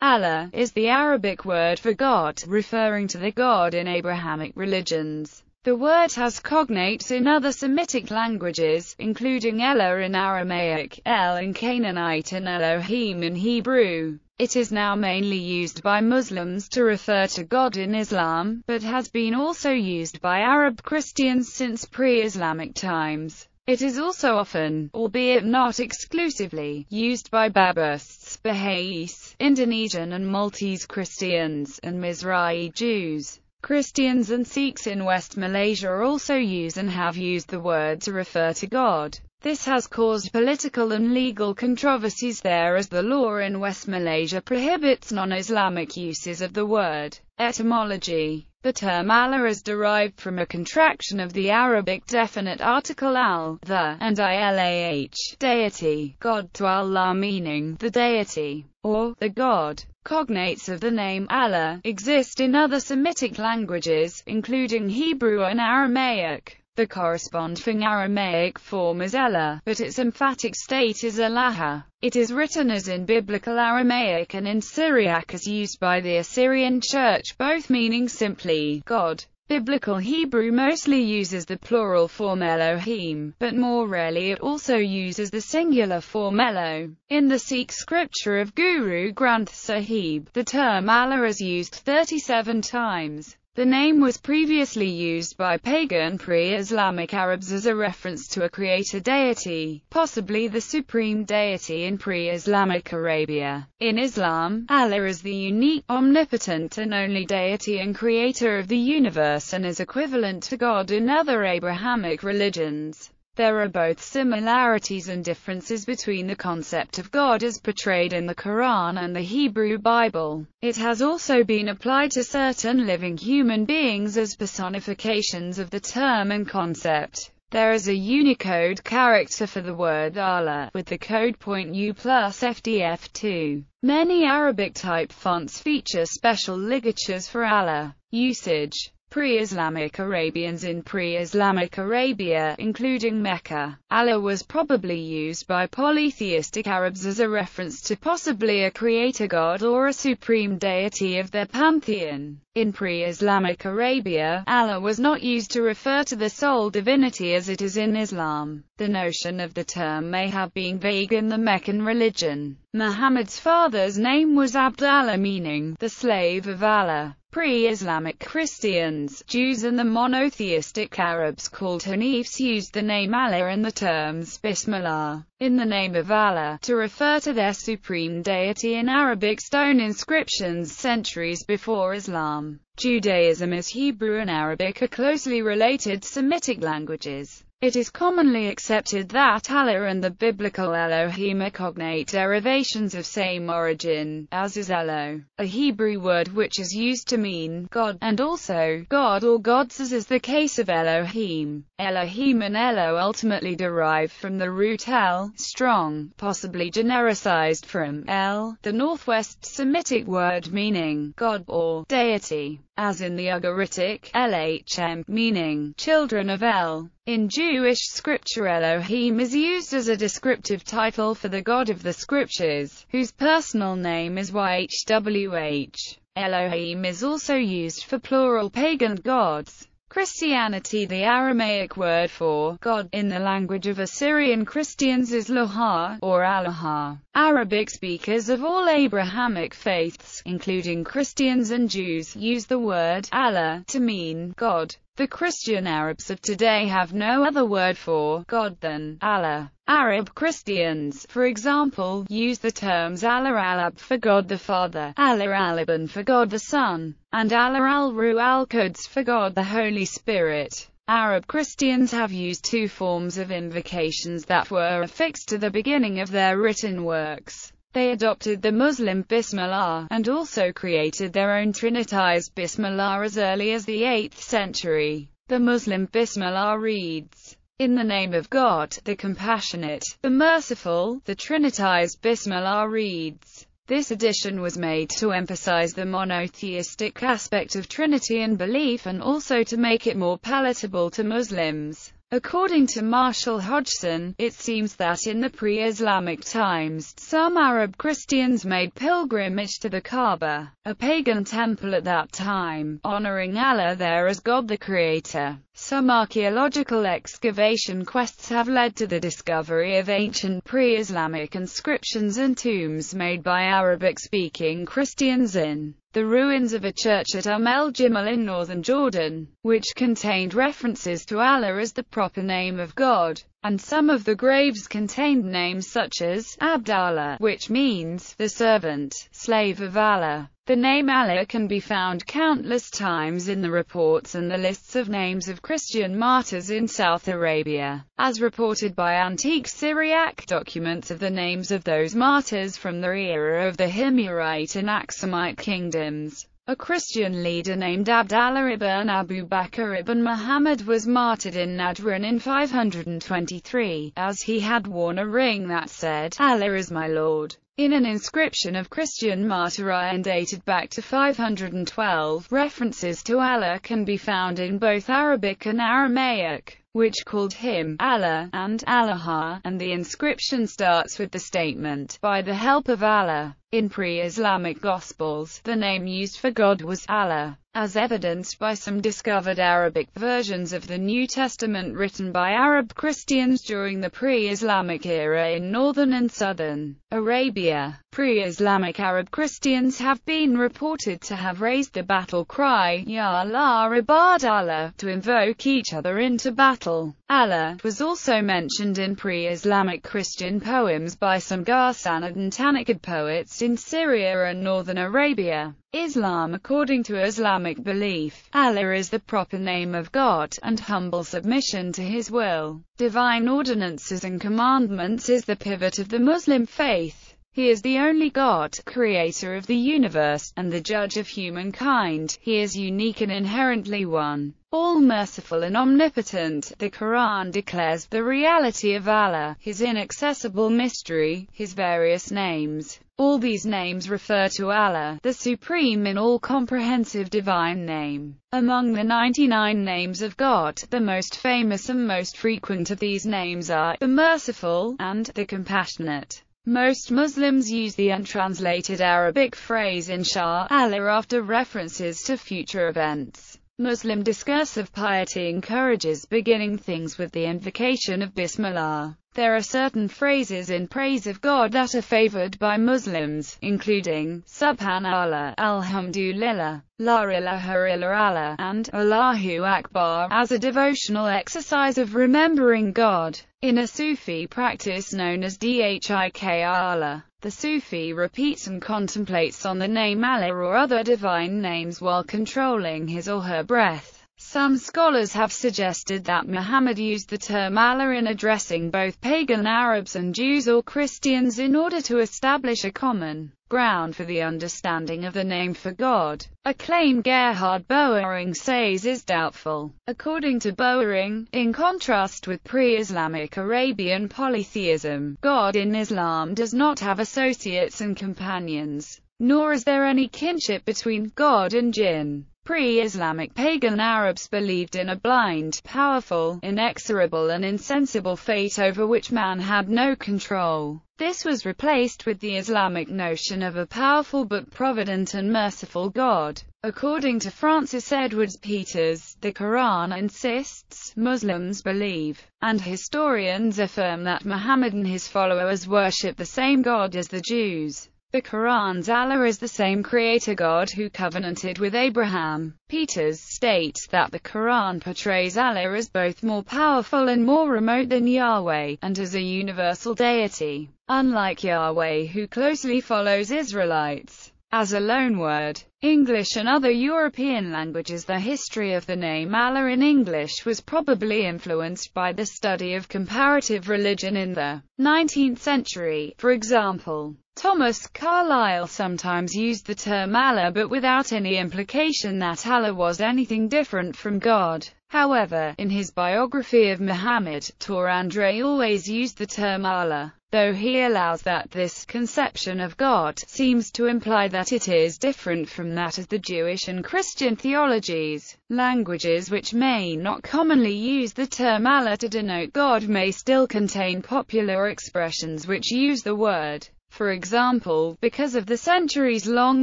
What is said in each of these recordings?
Allah is the Arabic word for God, referring to the God in Abrahamic religions. The word has cognates in other Semitic languages, including Elah in Aramaic, El in Canaanite and Elohim in Hebrew. It is now mainly used by Muslims to refer to God in Islam, but has been also used by Arab Christians since pre-Islamic times. It is also often, albeit not exclusively, used by Bahaists, Baha'is, Indonesian and Maltese Christians, and Mizrahi Jews. Christians and Sikhs in West Malaysia also use and have used the word to refer to God. This has caused political and legal controversies there as the law in West Malaysia prohibits non-Islamic uses of the word. Etymology the term Allah is derived from a contraction of the Arabic definite article al, the, and ilah, deity, God to Allah meaning, the deity, or, the God. Cognates of the name Allah exist in other Semitic languages, including Hebrew and Aramaic. The corresponding Aramaic form is Ella, but its emphatic state is Elaha. It is written as in Biblical Aramaic and in Syriac as used by the Assyrian Church, both meaning simply, God. Biblical Hebrew mostly uses the plural form Elohim, but more rarely it also uses the singular form Elo. In the Sikh scripture of Guru Granth Sahib, the term Allah is used 37 times. The name was previously used by pagan pre-Islamic Arabs as a reference to a creator deity, possibly the supreme deity in pre-Islamic Arabia. In Islam, Allah is the unique, omnipotent and only deity and creator of the universe and is equivalent to God in other Abrahamic religions. There are both similarities and differences between the concept of God as portrayed in the Quran and the Hebrew Bible. It has also been applied to certain living human beings as personifications of the term and concept. There is a Unicode character for the word Allah, with the code point U plus FDF2. Many Arabic-type fonts feature special ligatures for Allah usage pre-Islamic Arabians in pre-Islamic Arabia, including Mecca. Allah was probably used by polytheistic Arabs as a reference to possibly a creator god or a supreme deity of their pantheon. In pre-Islamic Arabia, Allah was not used to refer to the sole divinity as it is in Islam. The notion of the term may have been vague in the Meccan religion. Muhammad's father's name was Abdallah, meaning, the slave of Allah. Pre-Islamic Christians, Jews and the monotheistic Arabs called Hanifs used the name Allah and the terms Bismillah, in the name of Allah, to refer to their supreme deity in Arabic stone inscriptions centuries before Islam. Judaism is Hebrew and Arabic are closely related Semitic languages. It is commonly accepted that Allah and the biblical Elohim are cognate derivations of same origin, as is Elo, a Hebrew word which is used to mean God, and also God or gods as is the case of Elohim. Elohim and Elo ultimately derive from the root El, strong, possibly genericized from El, the Northwest Semitic word meaning God or deity, as in the Ugaritic, Lhm, meaning children of El. In Jew Jewish scripture Elohim is used as a descriptive title for the God of the scriptures, whose personal name is YHWH. Elohim is also used for plural pagan gods. Christianity The Aramaic word for God in the language of Assyrian Christians is Laha, or Alaha. Arabic speakers of all Abrahamic faiths, including Christians and Jews, use the word Allah to mean God. The Christian Arabs of today have no other word for God than Allah. Arab Christians, for example, use the terms Allah Alab for God the Father, Allah Alaban for God the Son, and Allah Al-Ru Al-Quds for God the Holy Spirit. Arab Christians have used two forms of invocations that were affixed to the beginning of their written works. They adopted the Muslim Bismillah, and also created their own Trinitized Bismillah as early as the 8th century. The Muslim Bismillah reads, In the name of God, the Compassionate, the Merciful, the Trinitized Bismillah reads, this addition was made to emphasize the monotheistic aspect of Trinity and belief and also to make it more palatable to Muslims. According to Marshall Hodgson, it seems that in the pre-Islamic times, some Arab Christians made pilgrimage to the Kaaba, a pagan temple at that time, honoring Allah there as God the Creator. Some archaeological excavation quests have led to the discovery of ancient pre-Islamic inscriptions and tombs made by Arabic-speaking Christians in the ruins of a church at Umm el Jimal in northern Jordan, which contained references to Allah as the proper name of God, and some of the graves contained names such as Abdallah, which means the servant, slave of Allah. The name Allah can be found countless times in the reports and the lists of names of Christian martyrs in South Arabia, as reported by antique Syriac documents of the names of those martyrs from the era of the Himyarite and Aksumite kingdoms. A Christian leader named Abdallah ibn Abu Bakr ibn Muhammad was martyred in Najran in 523, as he had worn a ring that said, Allah is my Lord. In an inscription of Christian martyrion dated back to 512, references to Allah can be found in both Arabic and Aramaic, which called him Allah and Allah, and the inscription starts with the statement, by the help of Allah. In pre-Islamic Gospels, the name used for God was Allah, as evidenced by some discovered Arabic versions of the New Testament written by Arab Christians during the pre-Islamic era in northern and southern Arabia. Pre-Islamic Arab Christians have been reported to have raised the battle cry, Ya Allah Ibad Allah, to invoke each other into battle. Allah was also mentioned in pre-Islamic Christian poems by some Ghasanid and Tanakh poets in Syria and northern Arabia. Islam According to Islamic belief, Allah is the proper name of God, and humble submission to His will, divine ordinances and commandments is the pivot of the Muslim faith. He is the only God, creator of the universe, and the judge of humankind. He is unique and inherently one, all-merciful and omnipotent. The Quran declares the reality of Allah, his inaccessible mystery, his various names. All these names refer to Allah, the supreme and all-comprehensive divine name. Among the 99 names of God, the most famous and most frequent of these names are the Merciful and the Compassionate. Most Muslims use the untranslated Arabic phrase Insha'Allah Allah after references to future events. Muslim discursive piety encourages beginning things with the invocation of Bismillah. There are certain phrases in praise of God that are favored by Muslims, including Subhanallah, Alhamdulillah, La ilaha illallah, and Allahu Akbar, as a devotional exercise of remembering God. In a Sufi practice known as dhikr Allah, the Sufi repeats and contemplates on the name Allah or other divine names while controlling his or her breath. Some scholars have suggested that Muhammad used the term Allah in addressing both pagan Arabs and Jews or Christians in order to establish a common ground for the understanding of the name for God, a claim Gerhard Boering says is doubtful. According to Boering, in contrast with pre-Islamic Arabian polytheism, God in Islam does not have associates and companions, nor is there any kinship between God and jinn. Pre-Islamic pagan Arabs believed in a blind, powerful, inexorable and insensible fate over which man had no control. This was replaced with the Islamic notion of a powerful but provident and merciful God. According to Francis Edwards Peters, the Quran insists, Muslims believe, and historians affirm that Muhammad and his followers worship the same God as the Jews. The Quran's Allah is the same creator God who covenanted with Abraham. Peters states that the Quran portrays Allah as both more powerful and more remote than Yahweh, and as a universal deity, unlike Yahweh who closely follows Israelites. As a loan word, English and other European languages The history of the name Allah in English was probably influenced by the study of comparative religion in the 19th century, for example. Thomas Carlyle sometimes used the term Allah but without any implication that Allah was anything different from God. However, in his biography of Muhammad, Tor Andre always used the term Allah, though he allows that this conception of God seems to imply that it is different from from that of the Jewish and Christian theologies. Languages which may not commonly use the term Allah to denote God may still contain popular expressions which use the word. For example, because of the centuries-long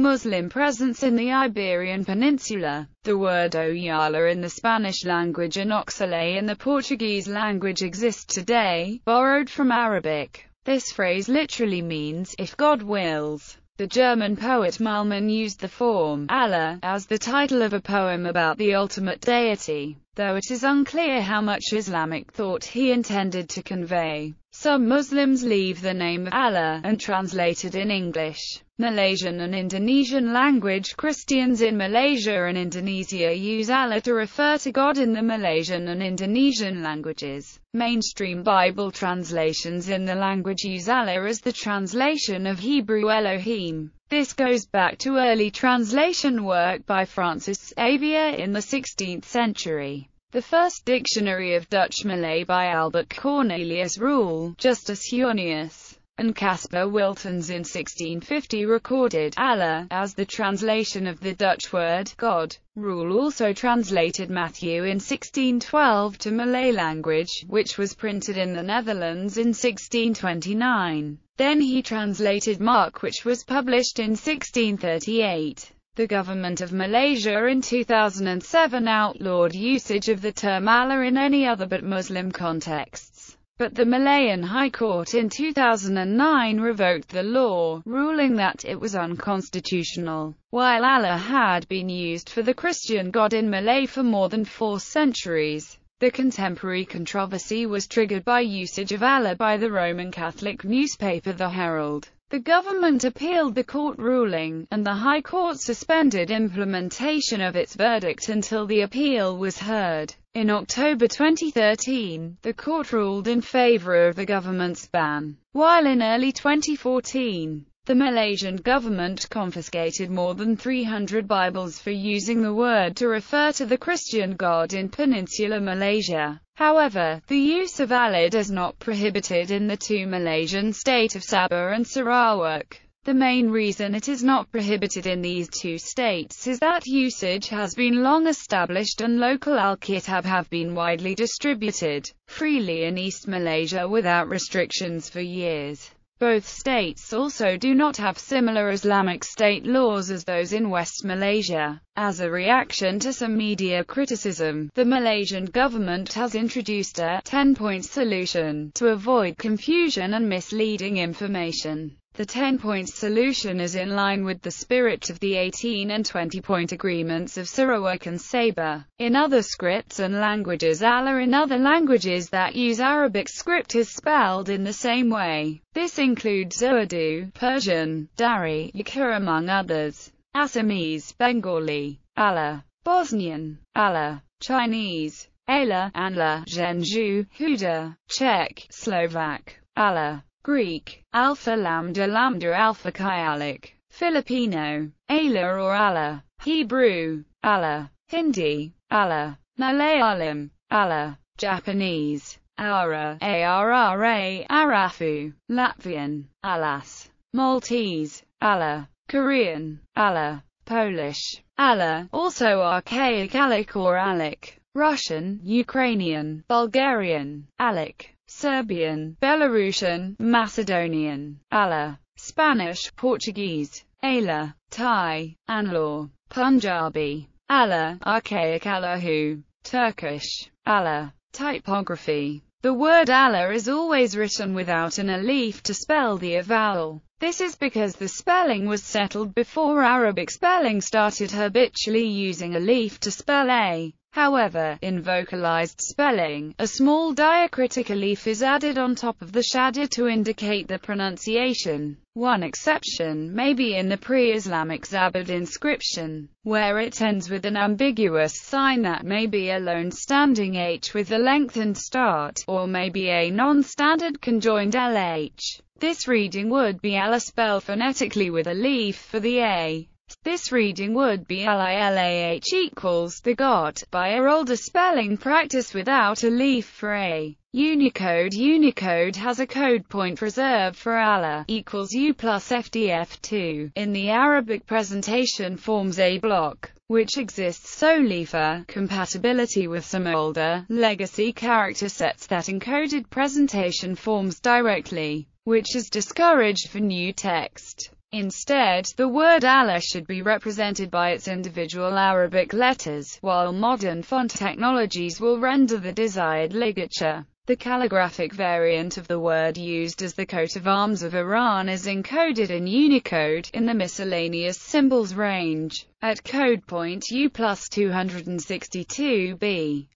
Muslim presence in the Iberian Peninsula, the word Oyala in the Spanish language and Oxalay in the Portuguese language exist today, borrowed from Arabic. This phrase literally means, if God wills. The German poet Malman used the form Allah as the title of a poem about the ultimate deity, though it is unclear how much Islamic thought he intended to convey. Some Muslims leave the name Allah and translate it in English. Malaysian and Indonesian language Christians in Malaysia and Indonesia use Allah to refer to God in the Malaysian and Indonesian languages. Mainstream Bible translations in the language use Allah as the translation of Hebrew Elohim. This goes back to early translation work by Francis Xavier in the 16th century. The first dictionary of Dutch Malay by Albert Cornelius Rule, Justus Huonius, and Caspar Wiltons in 1650 recorded Allah as the translation of the Dutch word God. Rule also translated Matthew in 1612 to Malay language, which was printed in the Netherlands in 1629. Then he translated Mark which was published in 1638. The government of Malaysia in 2007 outlawed usage of the term Allah in any other but Muslim contexts. But the Malayan High Court in 2009 revoked the law, ruling that it was unconstitutional. While Allah had been used for the Christian god in Malay for more than four centuries, the contemporary controversy was triggered by usage of Allah by the Roman Catholic newspaper The Herald. The government appealed the court ruling, and the High Court suspended implementation of its verdict until the appeal was heard. In October 2013, the court ruled in favor of the government's ban, while in early 2014, the Malaysian government confiscated more than 300 Bibles for using the word to refer to the Christian God in peninsular Malaysia. However, the use of alid is not prohibited in the two Malaysian state of Sabah and Sarawak. The main reason it is not prohibited in these two states is that usage has been long established and local al-kitab have been widely distributed freely in East Malaysia without restrictions for years. Both states also do not have similar Islamic state laws as those in West Malaysia. As a reaction to some media criticism, the Malaysian government has introduced a 10-point solution to avoid confusion and misleading information. The 10-point solution is in line with the spirit of the 18 and 20-point agreements of Sarawak and Sabah. In other scripts and languages Allah in other languages that use Arabic script is spelled in the same way. This includes Urdu, Persian, Dari, Yakur among others, Assamese, Bengali, Allah, Bosnian, Allah, Chinese, Ala, Anla, Zhenzhu, Huda, Czech, Slovak, Allah. Greek, alpha lambda lambda alpha chialic, Filipino, ala or ala, Hebrew, ala, Hindi, ala, Malayalam, ala, Japanese, ara, arra, arafu, Latvian, alas, Maltese, ala, Korean, ala, Polish, ala, also archaic Alec or alek, Russian, Ukrainian, Bulgarian, alek. Serbian, Belarusian, Macedonian, Ala, Spanish, Portuguese, Ala, Thai, Anlor, Punjabi, Ala, Archaic Alahu, Turkish, Ala, typography. The word Allah is always written without an alif to spell the a vowel. This is because the spelling was settled before Arabic spelling started habitually using alif to spell a However, in vocalized spelling, a small diacritic leaf is added on top of the shadda to indicate the pronunciation. One exception may be in the pre-Islamic Zabad inscription, where it ends with an ambiguous sign that may be a lone standing H with a lengthened start, or may be a non-standard conjoined LH. This reading would be Allah phonetically with a leaf for the A. This reading would be LILAH equals the God, by a older spelling practice without a leaf for A. Unicode Unicode has a code point reserved for Allah equals U plus FDF2 in the Arabic presentation forms a block which exists solely for compatibility with some older, legacy character sets that encoded presentation forms directly, which is discouraged for new text. Instead, the word Allah should be represented by its individual Arabic letters, while modern font technologies will render the desired ligature. The calligraphic variant of the word used as the coat of arms of Iran is encoded in Unicode, in the miscellaneous symbols range, at code point U plus 262b.